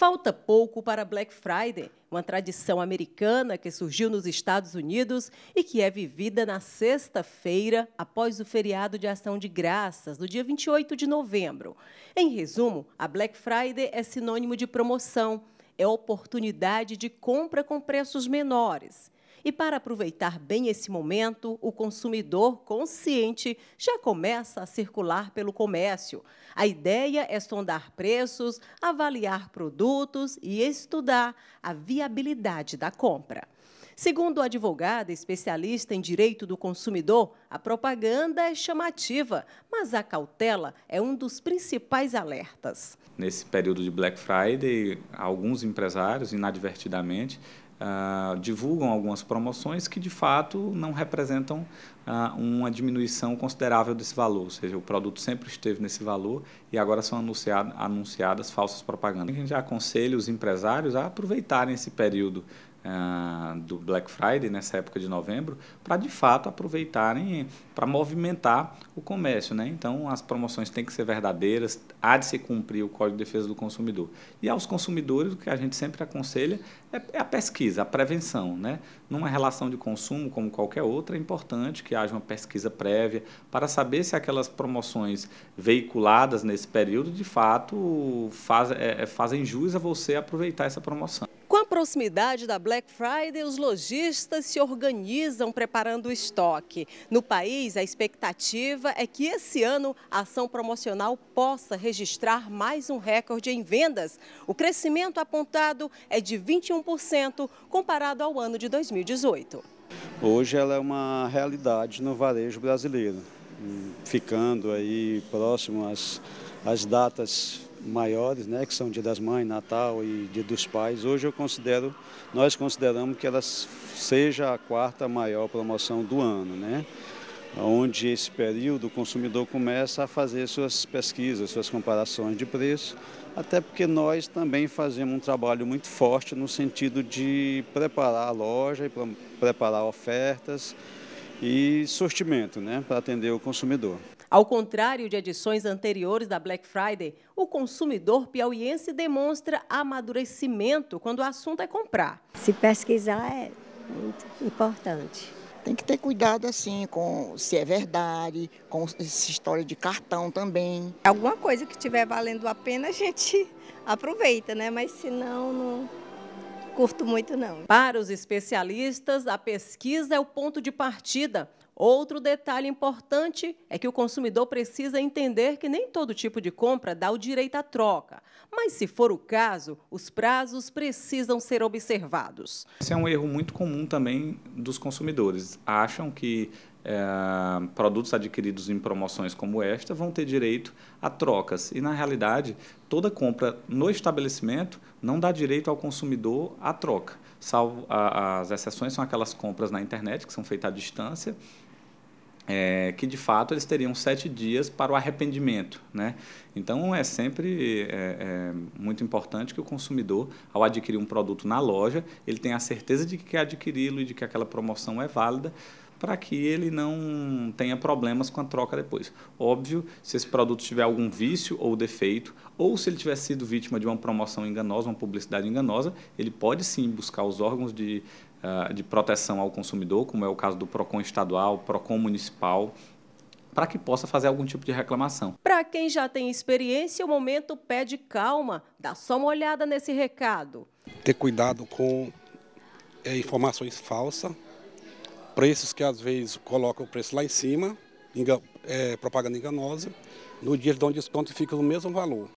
Falta pouco para Black Friday, uma tradição americana que surgiu nos Estados Unidos e que é vivida na sexta-feira após o feriado de Ação de Graças, no dia 28 de novembro. Em resumo, a Black Friday é sinônimo de promoção, é oportunidade de compra com preços menores. E para aproveitar bem esse momento, o consumidor consciente já começa a circular pelo comércio. A ideia é sondar preços, avaliar produtos e estudar a viabilidade da compra. Segundo o advogado especialista em direito do consumidor, a propaganda é chamativa, mas a cautela é um dos principais alertas. Nesse período de Black Friday, alguns empresários, inadvertidamente, Uh, divulgam algumas promoções que de fato não representam uh, uma diminuição considerável desse valor, ou seja, o produto sempre esteve nesse valor e agora são anunciado, anunciadas falsas propagandas. A gente aconselha os empresários a aproveitarem esse período do Black Friday, nessa época de novembro, para de fato aproveitarem, para movimentar o comércio. Né? Então, as promoções têm que ser verdadeiras, há de se cumprir o Código de Defesa do Consumidor. E aos consumidores, o que a gente sempre aconselha é, é a pesquisa, a prevenção. Né? Numa relação de consumo como qualquer outra, é importante que haja uma pesquisa prévia para saber se aquelas promoções veiculadas nesse período de fato faz, é, é fazem jus a você aproveitar essa promoção proximidade da Black Friday, os lojistas se organizam preparando o estoque. No país, a expectativa é que esse ano a ação promocional possa registrar mais um recorde em vendas. O crescimento apontado é de 21% comparado ao ano de 2018. Hoje ela é uma realidade no varejo brasileiro, hum, ficando aí próximo às, às datas maiores, né, que são Dia das Mães, Natal e Dia dos Pais, hoje eu considero, nós consideramos que ela seja a quarta maior promoção do ano, né? Onde esse período o consumidor começa a fazer suas pesquisas, suas comparações de preço, até porque nós também fazemos um trabalho muito forte no sentido de preparar a loja e preparar ofertas e sortimento, né, para atender o consumidor. Ao contrário de edições anteriores da Black Friday, o consumidor piauiense demonstra amadurecimento quando o assunto é comprar. Se pesquisar é muito importante. Tem que ter cuidado assim com se é verdade, com essa história de cartão também. Alguma coisa que estiver valendo a pena a gente aproveita, né? Mas se não, não curto muito não. Para os especialistas, a pesquisa é o ponto de partida Outro detalhe importante é que o consumidor precisa entender que nem todo tipo de compra dá o direito à troca, mas se for o caso, os prazos precisam ser observados. Esse é um erro muito comum também dos consumidores. Acham que é, produtos adquiridos em promoções como esta vão ter direito a trocas e na realidade toda compra no estabelecimento não dá direito ao consumidor à troca salvo a, as exceções são aquelas compras na internet, que são feitas à distância, é, que de fato eles teriam sete dias para o arrependimento. Né? Então é sempre é, é, muito importante que o consumidor, ao adquirir um produto na loja, ele tenha a certeza de que quer adquiri-lo e de que aquela promoção é válida, para que ele não tenha problemas com a troca depois. Óbvio, se esse produto tiver algum vício ou defeito, ou se ele tiver sido vítima de uma promoção enganosa, uma publicidade enganosa, ele pode sim buscar os órgãos de, ah, de proteção ao consumidor, como é o caso do PROCON estadual, PROCON municipal, para que possa fazer algum tipo de reclamação. Para quem já tem experiência, o momento pede calma. Dá só uma olhada nesse recado. Ter cuidado com é, informações falsas preços que às vezes colocam o preço lá em cima, engan, é, propaganda enganosa, no dia de dão desconto fica o mesmo valor.